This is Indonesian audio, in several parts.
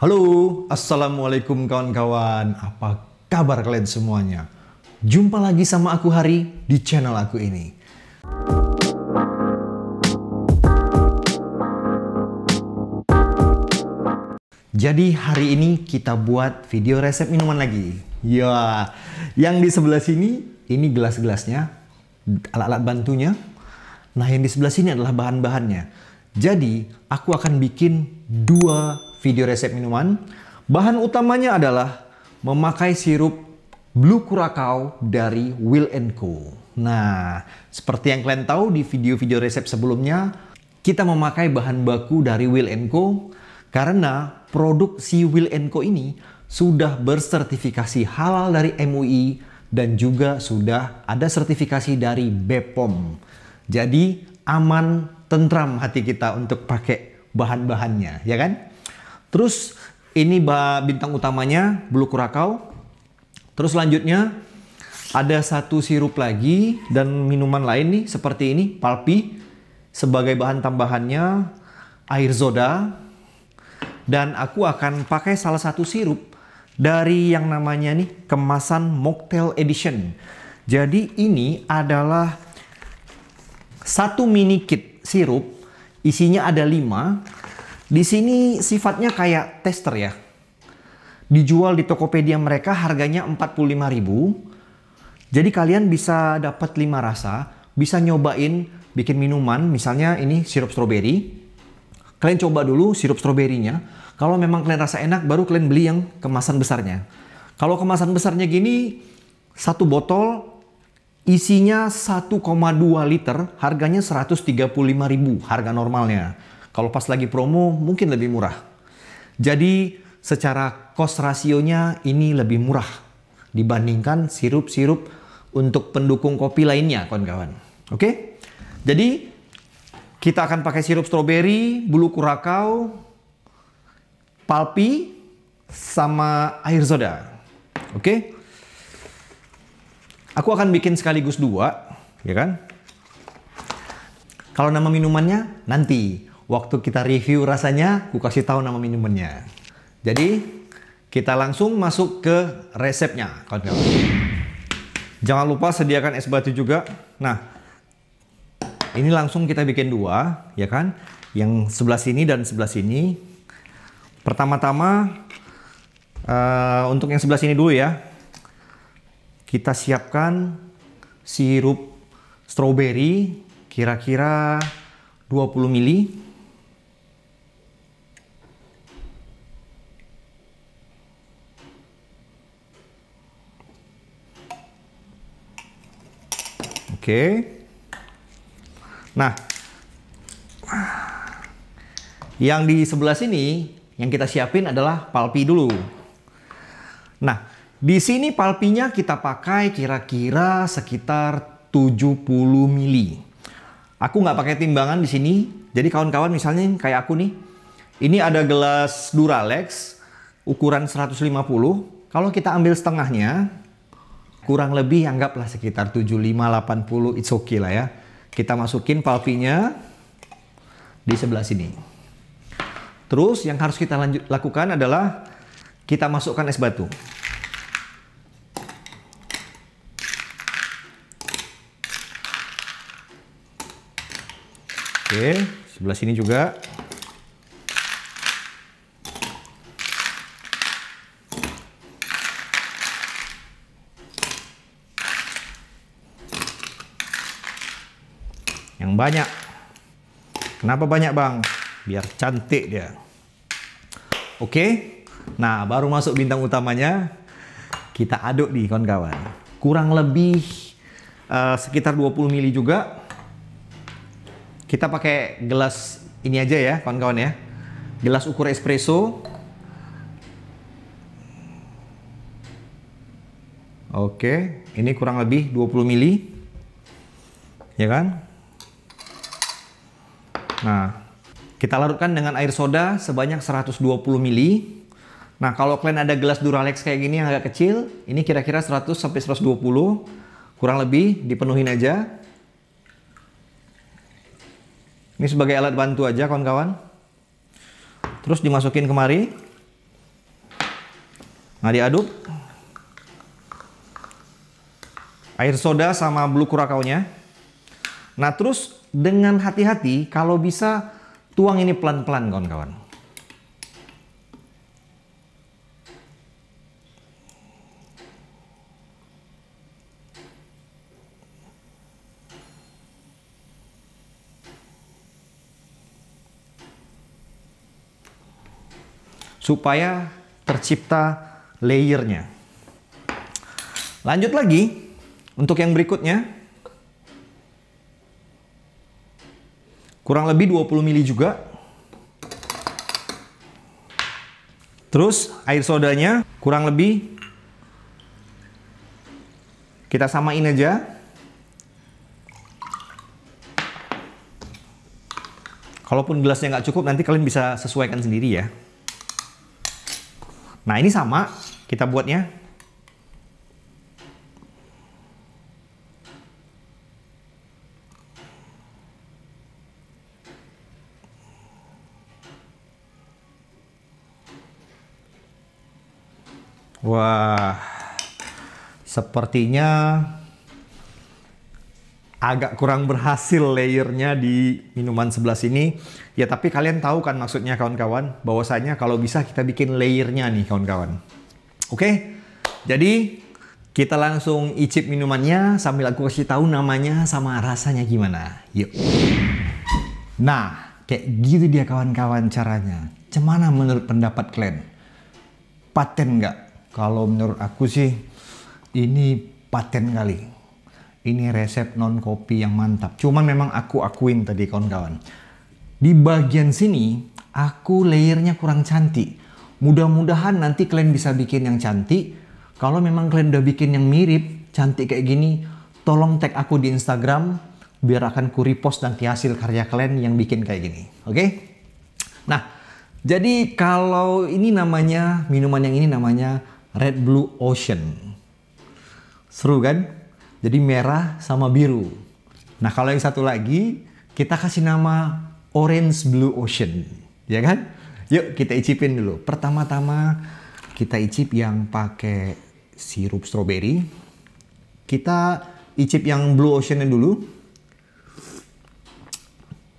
Halo, Assalamualaikum kawan-kawan. Apa kabar kalian semuanya? Jumpa lagi sama aku Hari di channel aku ini. Jadi hari ini kita buat video resep minuman lagi. Ya, yang di sebelah sini ini gelas-gelasnya, alat-alat bantunya. Nah, yang di sebelah sini adalah bahan-bahannya. Jadi, aku akan bikin dua video resep minuman. Bahan utamanya adalah memakai sirup Blue Curacao dari Will Co. Nah, seperti yang kalian tahu di video-video resep sebelumnya, kita memakai bahan baku dari Will Co karena produk si Will Co ini sudah bersertifikasi halal dari MUI dan juga sudah ada sertifikasi dari BPOM. Jadi aman, tentram hati kita untuk pakai bahan-bahannya, ya kan? Terus ini bintang utamanya bulu kurakau. Terus selanjutnya ada satu sirup lagi dan minuman lain nih seperti ini palpi sebagai bahan tambahannya air soda dan aku akan pakai salah satu sirup dari yang namanya nih kemasan mocktail edition. Jadi ini adalah satu mini kit sirup isinya ada lima. Di sini sifatnya kayak tester ya. Dijual di Tokopedia mereka harganya 45.000. Jadi kalian bisa dapat 5 rasa, bisa nyobain bikin minuman, misalnya ini sirup stroberi. Kalian coba dulu sirup stroberinya. Kalau memang kalian rasa enak baru kalian beli yang kemasan besarnya. Kalau kemasan besarnya gini, satu botol isinya 1,2 liter, harganya 135.000 harga normalnya. Kalau pas lagi promo mungkin lebih murah. Jadi secara cost rasionya ini lebih murah dibandingkan sirup-sirup untuk pendukung kopi lainnya kawan-kawan. Oke? Jadi kita akan pakai sirup stroberi, bulu kurakau, palpi, sama air soda. Oke? Aku akan bikin sekaligus dua, ya kan? Kalau nama minumannya nanti. Waktu kita review rasanya, ku kasih tahu nama minumannya. Jadi, kita langsung masuk ke resepnya, Jangan lupa sediakan es batu juga. Nah, ini langsung kita bikin dua, ya kan? Yang sebelah sini dan sebelah sini. Pertama-tama, uh, untuk yang sebelah sini dulu ya, kita siapkan sirup strawberry kira-kira 20 mili Oke. Nah, yang di sebelah sini yang kita siapin adalah palpi dulu. Nah, di sini palpinya kita pakai kira-kira sekitar 70 mili. Aku nggak pakai timbangan di sini. Jadi kawan-kawan misalnya kayak aku nih, ini ada gelas Duralex ukuran 150. Kalau kita ambil setengahnya, kurang lebih anggaplah sekitar 75 it's okay lah ya. Kita masukin palpinya di sebelah sini. Terus yang harus kita lanjut, lakukan adalah kita masukkan es batu. Oke, sebelah sini juga. banyak. Kenapa banyak bang? Biar cantik dia. Oke. Okay? Nah, baru masuk bintang utamanya. Kita aduk di kawan-kawan. Kurang lebih uh, sekitar 20 mili juga. Kita pakai gelas ini aja ya kawan-kawan ya. Gelas ukur espresso. Oke, ini kurang lebih 20 mili. Ya kan? Nah, kita larutkan dengan air soda sebanyak 120 ml. Nah, kalau kalian ada gelas Duralex kayak gini yang agak kecil, ini kira-kira 100 sampai 120 kurang lebih dipenuhin aja. Ini sebagai alat bantu aja kawan-kawan. Terus dimasukin kemari. Nah, diaduk. Air soda sama blue kurakaunya. Nah, terus dengan hati-hati kalau bisa tuang ini pelan-pelan kawan-kawan. Supaya tercipta layernya. Lanjut lagi untuk yang berikutnya. kurang lebih 20 mili juga. Terus air sodanya kurang lebih kita samain aja. Kalaupun gelasnya nggak cukup, nanti kalian bisa sesuaikan sendiri ya. Nah ini sama kita buatnya Wah, sepertinya agak kurang berhasil layernya di minuman sebelah sini. Ya tapi kalian tahu kan maksudnya kawan-kawan, bahwasanya kalau bisa kita bikin layernya nih kawan-kawan. Oke, jadi kita langsung icip minumannya sambil aku kasih tahu namanya sama rasanya gimana. Yuk. Nah, kayak gitu dia kawan-kawan caranya. Cemana menurut pendapat kalian? Paten nggak kalau menurut aku sih ini paten kali. Ini resep non kopi yang mantap. Cuman memang aku akuin tadi kawan-kawan. Di bagian sini aku layernya kurang cantik. Mudah-mudahan nanti kalian bisa bikin yang cantik. Kalau memang kalian udah bikin yang mirip, cantik kayak gini, tolong tag aku di Instagram biar akan ku repost nanti hasil karya kalian yang bikin kayak gini. Oke? Okay? Nah, jadi kalau ini namanya minuman yang ini namanya Red Blue Ocean. Seru kan? Jadi merah sama biru. Nah kalau yang satu lagi kita kasih nama Orange Blue Ocean, ya kan? Yuk kita icipin dulu. Pertama-tama kita icip yang pakai sirup strawberry. Kita icip yang Blue Oceannya dulu.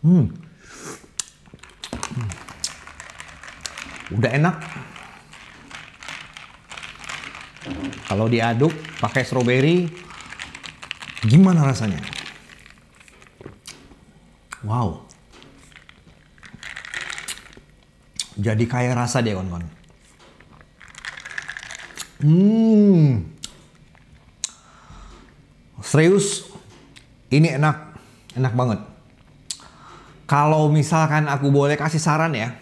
Hmm. hmm. Udah enak. Kalau diaduk pakai stroberi, gimana rasanya? Wow. Jadi kayak rasa deh kawan-kawan. Hmm. Serius, ini enak. Enak banget. Kalau misalkan aku boleh kasih saran ya,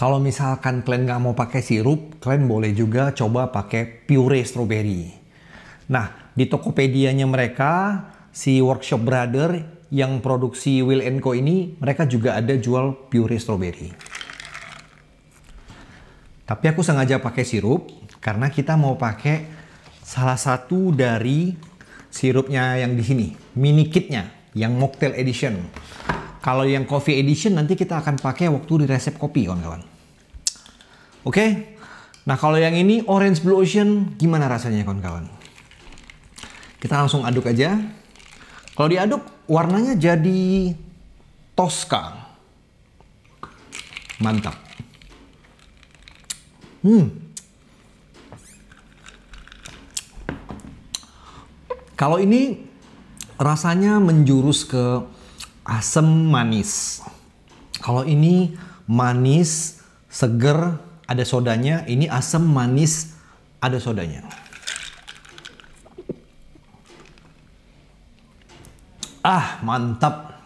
kalau misalkan kalian nggak mau pakai sirup, kalian boleh juga coba pakai puree strawberry. Nah, di Tokopedia-nya mereka, si Workshop Brother yang produksi Will Co ini, mereka juga ada jual puree strawberry. Tapi aku sengaja pakai sirup karena kita mau pakai salah satu dari sirupnya yang di sini, mini kitnya, yang mocktail edition. Kalau yang coffee edition nanti kita akan pakai waktu di resep kopi kawan-kawan. Oke. Okay? Nah, kalau yang ini Orange Blue Ocean gimana rasanya kawan-kawan? Kita langsung aduk aja. Kalau diaduk warnanya jadi Tosca. Mantap. Hmm. Kalau ini rasanya menjurus ke asam manis. Kalau ini manis, seger, ada sodanya, ini asam manis ada sodanya. Ah, mantap.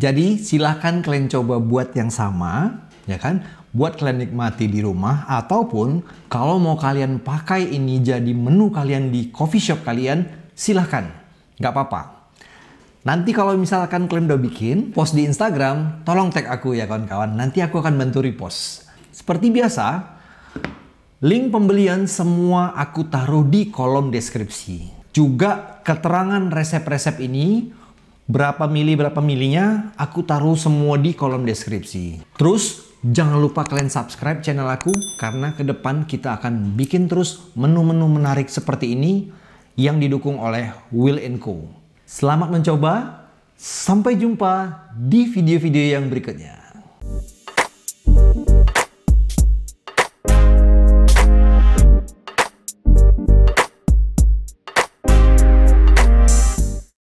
Jadi silahkan kalian coba buat yang sama, ya kan? Buat kalian nikmati di rumah ataupun kalau mau kalian pakai ini jadi menu kalian di coffee shop kalian, silahkan. nggak apa-apa. Nanti kalau misalkan kalian udah bikin, post di Instagram, tolong tag aku ya kawan-kawan. Nanti aku akan bantu repost. Seperti biasa, link pembelian semua aku taruh di kolom deskripsi. Juga keterangan resep-resep ini, berapa mili berapa milinya, aku taruh semua di kolom deskripsi. Terus Jangan lupa kalian subscribe channel aku karena ke depan kita akan bikin terus menu-menu menarik seperti ini yang didukung oleh Will Co. Selamat mencoba, sampai jumpa di video-video yang berikutnya.